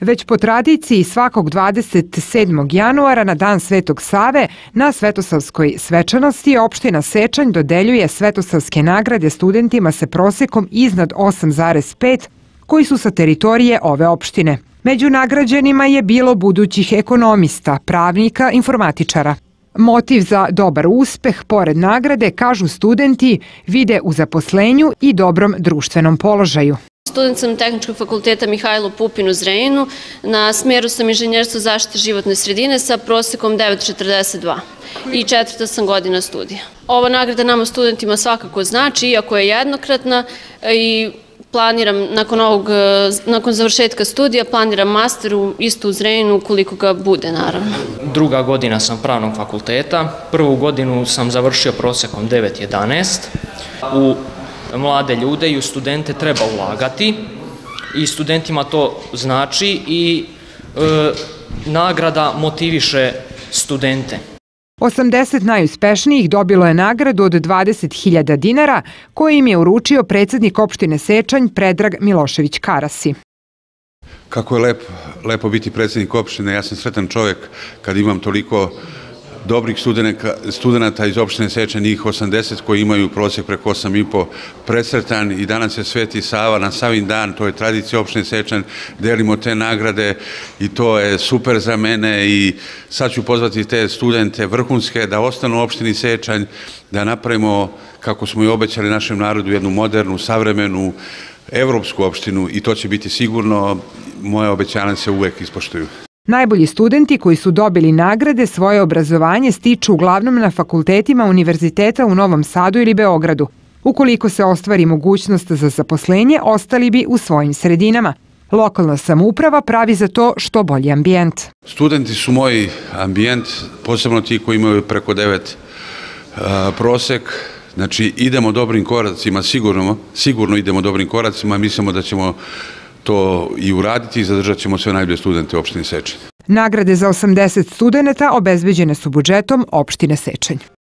Već po tradiciji svakog 27. januara na Dan Svetog Save na Svetosavskoj svečanosti opština Sečanj dodeljuje Svetosavske nagrade studentima sa prosekom iznad 8,5 koji su sa teritorije ove opštine. Među nagrađenima je bilo budućih ekonomista, pravnika, informatičara. Motiv za dobar uspeh, pored nagrade, kažu studenti, vide u zaposlenju i dobrom društvenom položaju. Student sam Tehničkog fakulteta Mihajlo Pupin u Zreninu. Na smjeru sam inženjerstvo zaštite životne sredine sa prosekom 9.42 i četvrta sam godina studija. Ova nagrada nama studentima svakako znači, iako je jednokratna i planiram nakon, ovog, nakon završetka studija, planiram master u, isto u Zreninu koliko ga bude naravno. Druga godina sam pravnog fakulteta, prvu godinu sam završio prosekom 9.11. U mlade ljude i u studente treba ulagati i studentima to znači i e, nagrada motiviše studente. 80 najuspešnijih dobilo je nagradu od 20.000 dinara koje im je uručio predsednik opštine Sečanj Predrag Milošević Karasi. Kako je lepo, lepo biti predsednik opštine, ja sam sretan čovek kad imam toliko dobrih studenta iz opštine Seče, njih 80 koji imaju prosjek preko 8,5 presretan i danas je Sveti Sava na Savin dan, to je tradicija opštine Sečan, delimo te nagrade i to je super za mene i sad ću pozvati te studente vrhunske da ostanu u opštini Sečan, da napravimo, kako smo i obećali našem narodu, jednu modernu, savremenu, evropsku opštinu i to će biti sigurno, moje obećane se uvek ispoštuju. Najbolji studenti koji su dobili nagrade svoje obrazovanje stiču uglavnom na fakultetima univerziteta u Novom Sadu ili Beogradu. Ukoliko se ostvari mogućnost za zaposlenje, ostali bi u svojim sredinama. Lokalna samouprava pravi za to što bolji ambijent. Studenti su moj ambijent, posebno ti koji imaju preko 9 e, prosek, Znači, idemo dobrim koracima, sigurno, sigurno idemo dobrim koracima, mislimo da ćemo to i uraditi i zadržat ćemo sve najbolje studente opštine opštini Sečanj. Nagrade za 80 studenta obezbeđene su budžetom opštine Sečanj.